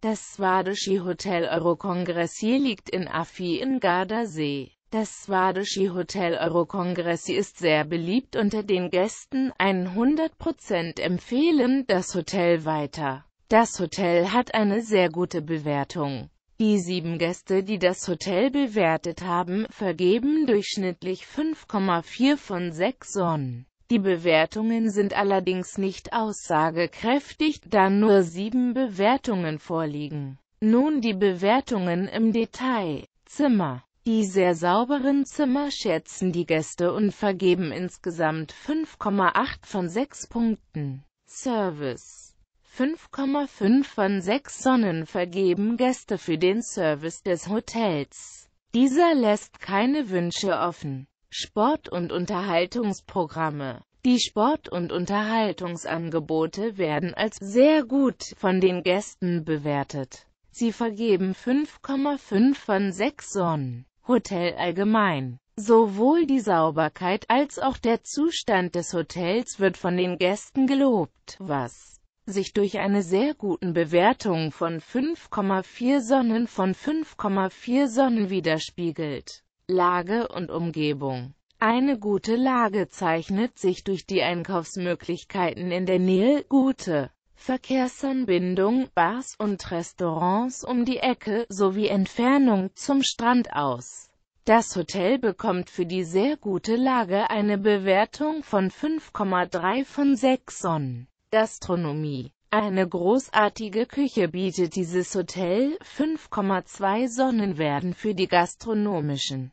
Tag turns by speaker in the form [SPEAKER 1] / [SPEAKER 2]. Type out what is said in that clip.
[SPEAKER 1] Das Swadeshi Hotel Eurokongressi liegt in Afi in Gardasee. Das Swadeshi Hotel Eurokongressi ist sehr beliebt unter den Gästen, 100% empfehlen das Hotel weiter. Das Hotel hat eine sehr gute Bewertung. Die sieben Gäste, die das Hotel bewertet haben, vergeben durchschnittlich 5,4 von 6 Sonnen. Die Bewertungen sind allerdings nicht aussagekräftig, da nur sieben Bewertungen vorliegen. Nun die Bewertungen im Detail. Zimmer. Die sehr sauberen Zimmer schätzen die Gäste und vergeben insgesamt 5,8 von 6 Punkten. Service. 5,5 von 6 Sonnen vergeben Gäste für den Service des Hotels. Dieser lässt keine Wünsche offen. Sport- und Unterhaltungsprogramme die Sport- und Unterhaltungsangebote werden als sehr gut von den Gästen bewertet. Sie vergeben 5,5 von 6 Sonnen. Hotel allgemein. Sowohl die Sauberkeit als auch der Zustand des Hotels wird von den Gästen gelobt, was sich durch eine sehr guten Bewertung von 5,4 Sonnen von 5,4 Sonnen widerspiegelt. Lage und Umgebung. Eine gute Lage zeichnet sich durch die Einkaufsmöglichkeiten in der Nähe, gute Verkehrsanbindung, Bars und Restaurants um die Ecke sowie Entfernung zum Strand aus. Das Hotel bekommt für die sehr gute Lage eine Bewertung von 5,3 von 6 Sonnen. Gastronomie eine großartige Küche bietet dieses Hotel, 5,2 Sonnen werden für die gastronomischen